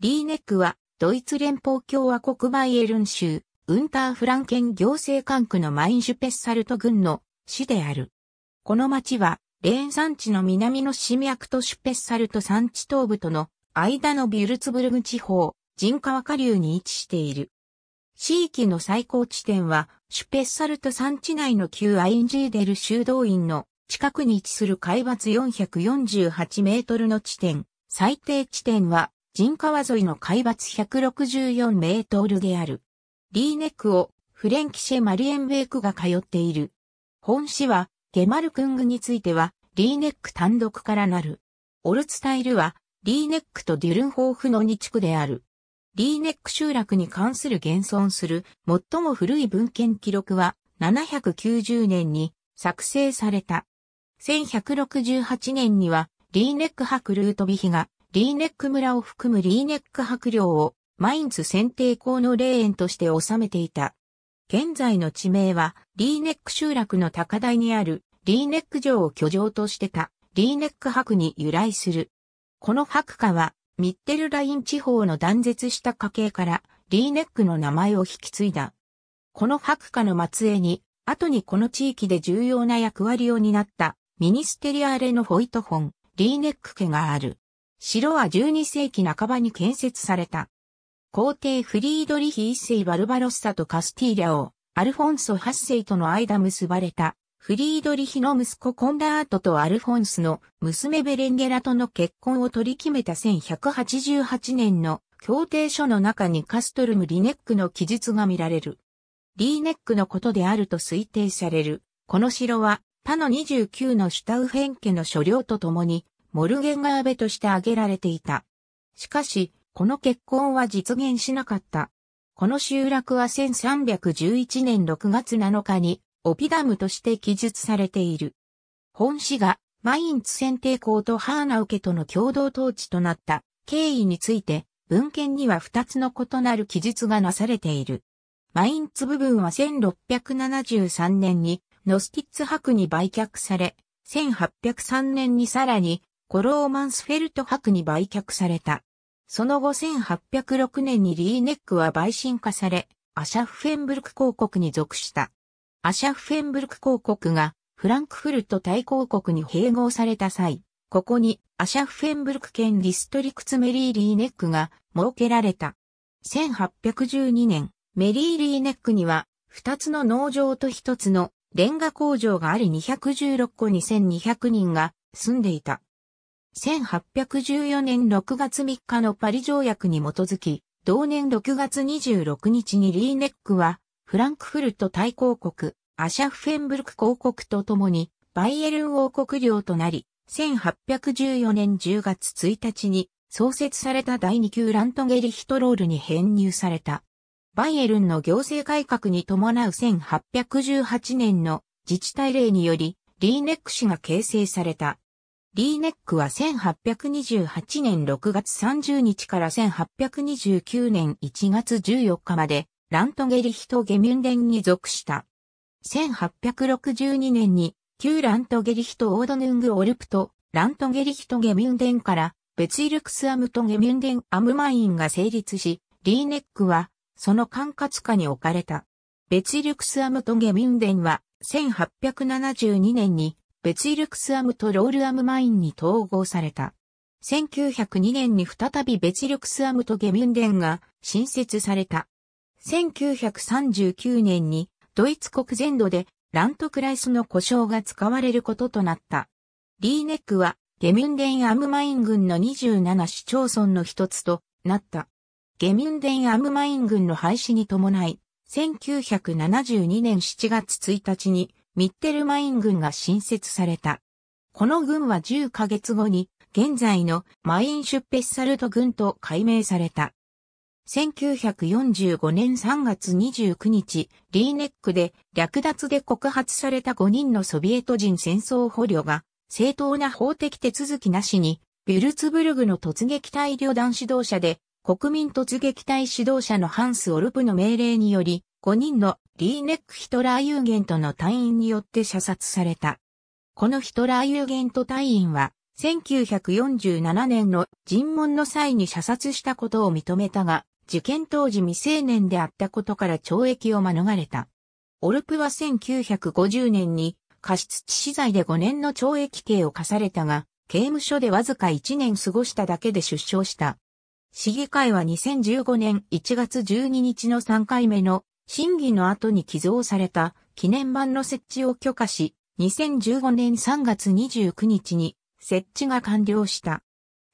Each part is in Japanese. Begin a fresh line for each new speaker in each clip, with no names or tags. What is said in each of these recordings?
リーネックは、ドイツ連邦共和国バイエルン州、ウンターフランケン行政管区のマインシュペッサルト郡の市である。この町は、レーン山地の南の新脈とシュペッサルト山地東部との間のビュルツブルグ地方、人川下流に位置している。地域の最高地点は、シュペッサルト山地内の旧アインジーデル修道院の近くに位置する海抜448メートルの地点、最低地点は人川沿いの海抜164メートルである。リーネックをフレンキシェ・マリエンベークが通っている。本市はゲマルクングについてはリーネック単独からなる。オルツタイルはリーネックとデュルンホーフの2地区である。リーネック集落に関する現存する最も古い文献記録は790年に作成された。1168年にはリーネック博ルートビヒがリーネック村を含むリーネック伯領をマインツ選定校の霊園として治めていた。現在の地名は、リーネック集落の高台にあるリーネック城を居城としてたリーネック伯に由来する。この伯家は、ミッテルライン地方の断絶した家系からリーネックの名前を引き継いだ。この伯家の末裔に、後にこの地域で重要な役割を担ったミニステリアーレのホイトホン、リーネック家がある。城は12世紀半ばに建設された。皇帝フリードリヒ一世バルバロッサとカスティーリャ王、アルフォンソ八世との間結ばれた、フリードリヒの息子コンダートとアルフォンスの娘ベレンゲラとの結婚を取り決めた1188年の協定書の中にカストルム・リネックの記述が見られる。リーネックのことであると推定される。この城は他の29のシュタウフェン家の所領とともにモルゲンガーベとして挙げられていた。しかし、この結婚は実現しなかった。この集落は1311年6月7日に、オピダムとして記述されている。本市が、マインツ選定校とハーナウケとの共同統治となった経緯について、文献には2つの異なる記述がなされている。マインツ部分は1673年にノスティッツ博に売却され、1803年にさらにコローマンスフェルト博に売却された。その後1806年にリーネックは売信化され、アシャフフェンブルク公国に属した。アシャフフェンブルク公国がフランクフルト大公国に併合された際、ここにアシャフフェンブルク県ディストリクツメリー・リーネックが設けられた。1812年、メリー・リーネックには2つの農場と1つのレンガ工場があり216個2200人が住んでいた。1814年6月3日のパリ条約に基づき、同年6月26日にリーネックは、フランクフルト大公国、アシャフフェンブルク公国とともに、バイエルン王国領となり、1814年10月1日に創設された第2級ラントゲリヒトロールに編入された。バイエルンの行政改革に伴う1818年の自治体令により、リーネック氏が形成された。リーネックは1828年6月30日から1829年1月14日まで、ラントゲリヒトゲミュンデンに属した。1862年に、旧ラントゲリヒトオードヌングオルプと、ラントゲリヒトゲミュンデンから、ベツイルクスアムトゲミュンデンアムマインが成立し、リーネックは、その管轄下に置かれた。ベツイルクスアムトゲミュンデンは、1872年に、別イルクスアムとロールアムマインに統合された。1902年に再び別イルクスアムとゲミュンデンが新設された。1939年にドイツ国全土でラントクライスの故障が使われることとなった。リーネックはゲミュンデンアムマイン軍の27市町村の一つとなった。ゲミュンデンアムマイン軍の廃止に伴い、1972年7月1日にミッテルマイン軍が新設された。この軍は10ヶ月後に、現在のマインシュッペッサルト軍と改名された。1945年3月29日、リーネックで略奪で告発された5人のソビエト人戦争捕虜が、正当な法的手続きなしに、ビュルツブルグの突撃隊旅団指導者で、国民突撃隊指導者のハンス・オルプの命令により、5人のリーネック・ヒトラー・ユーゲントの隊員によって射殺された。このヒトラー・ユーゲント隊員は、1947年の尋問の際に射殺したことを認めたが、事件当時未成年であったことから懲役を免れた。オルプは1950年に過失致死罪で5年の懲役刑を課されたが、刑務所でわずか1年過ごしただけで出生した。市議会は2015年1月12日の3回目の審議の後に寄贈された記念版の設置を許可し、2015年3月29日に設置が完了した。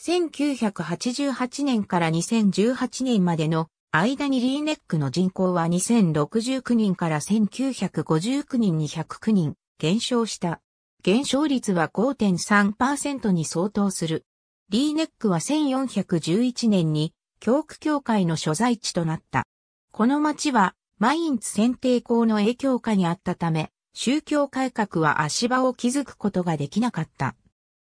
1988年から2018年までの間にリーネックの人口は2069人から1959人に109人減少した。減少率は5.3%に相当する。リーネックは1411年に教区協会の所在地となった。この町はマインツ選定校の影響下にあったため、宗教改革は足場を築くことができなかった。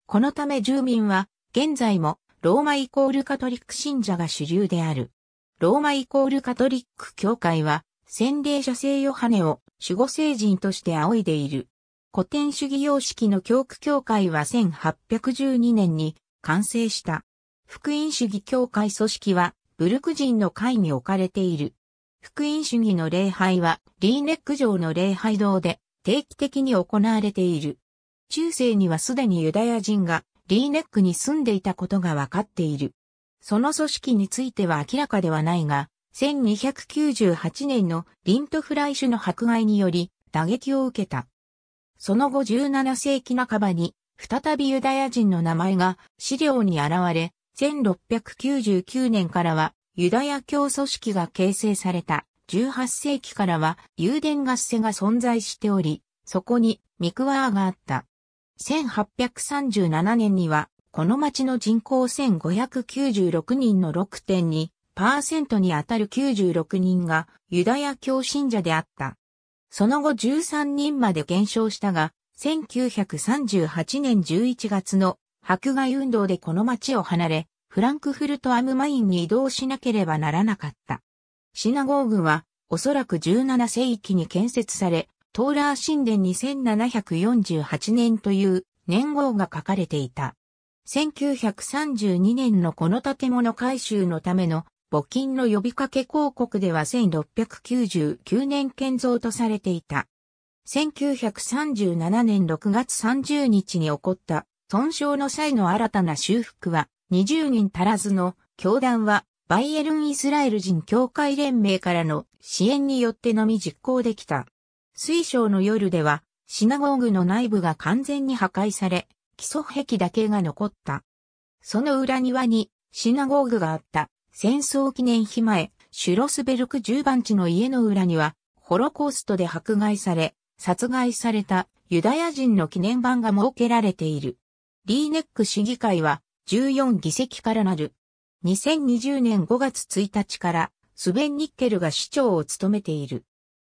このため住民は、現在もローマイコールカトリック信者が主流である。ローマイコールカトリック教会は、洗礼者聖ヨハネを守護聖人として仰いでいる。古典主義様式の教区教会は1812年に完成した。福音主義教会組織は、ブルク人の会に置かれている。福音主義の礼拝は、リーネック城の礼拝堂で定期的に行われている。中世にはすでにユダヤ人がリーネックに住んでいたことがわかっている。その組織については明らかではないが、1298年のリントフライ種の迫害により打撃を受けた。その後17世紀半ばに再びユダヤ人の名前が資料に現れ、1699年からはユダヤ教組織が形成された18世紀からは油田合セが存在しており、そこにミクワーがあった。1837年には、この町の人口1596人の6.2%にあたる96人がユダヤ教信者であった。その後13人まで減少したが、1938年11月の迫害運動でこの町を離れ、フランクフルトアムマインに移動しなければならなかった。シナゴーグは、おそらく17世紀に建設され、トーラー神殿に1748年という年号が書かれていた。1932年のこの建物改修のための募金の呼びかけ広告では1699年建造とされていた。1937年6月30日に起こった損傷の際の新たな修復は20人足らずの教団はバイエルン・イスラエル人教会連盟からの支援によってのみ実行できた。水晶の夜ではシナゴーグの内部が完全に破壊され、基礎壁だけが残った。その裏庭にシナゴーグがあった戦争記念碑前、シュロスベルク10番地の家の裏には、ホロコーストで迫害され、殺害されたユダヤ人の記念版が設けられている。リーネック市議会は14議席からなる。2020年5月1日からスベン・ニッケルが市長を務めている。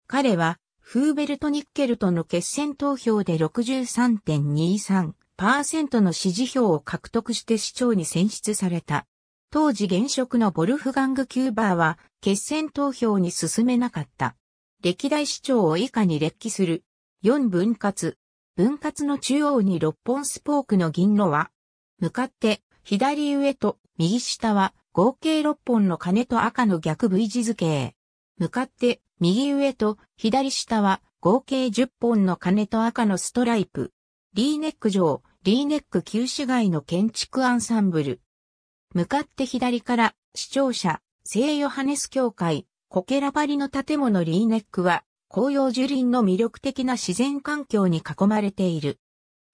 彼はフーベルト・ニッケルとの決選投票で63.23%の支持票を獲得して市長に選出された。当時現職のボルフガング・キューバーは決選投票に進めなかった。歴代市長を以下に列記する。4分割。分割の中央に6本スポークの銀の輪。向かって、左上と右下は合計6本の鐘と赤の逆 V 字図形。向かって、右上と左下は合計10本の鐘と赤のストライプ。リーネック城、リーネック旧市街の建築アンサンブル。向かって左から、視聴者、聖ヨハネス教会、コケラバリの建物リーネックは、紅葉樹林の魅力的な自然環境に囲まれている。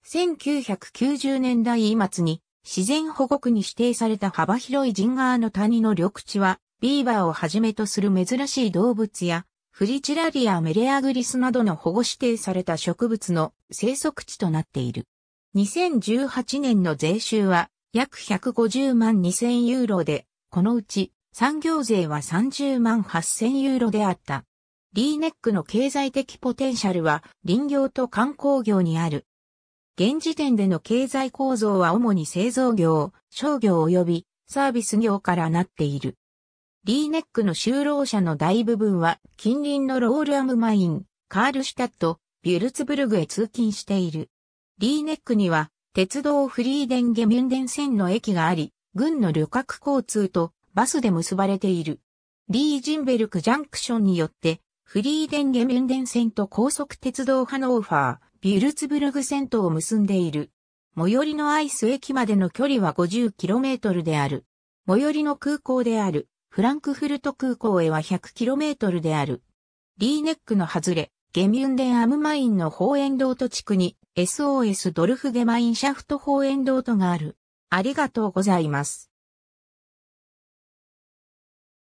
1990年代末に自然保護区に指定された幅広い神川の谷の緑地は、ビーバーをはじめとする珍しい動物や、フリチラリア・メレアグリスなどの保護指定された植物の生息地となっている。2018年の税収は約150万2000ユーロで、このうち産業税は30万8000ユーロであった。リーネックの経済的ポテンシャルは林業と観光業にある。現時点での経済構造は主に製造業、商業及びサービス業からなっている。リーネックの就労者の大部分は近隣のロールアムマイン、カールシュタット、ビュルツブルグへ通勤している。リーネックには鉄道フリーデンゲミュンデン線の駅があり、軍の旅客交通とバスで結ばれている。リージンベルクジャンクションによって、フリーデンゲミュンデン線と高速鉄道ハノーファー、ビュルツブルグ線とを結んでいる。最寄りのアイス駅までの距離は 50km である。最寄りの空港である、フランクフルト空港へは 100km である。リーネックの外れ、ゲミュンデンアムマインの方園道と地区に SOS ドルフゲマインシャフト方園道とがある。ありがとうございます。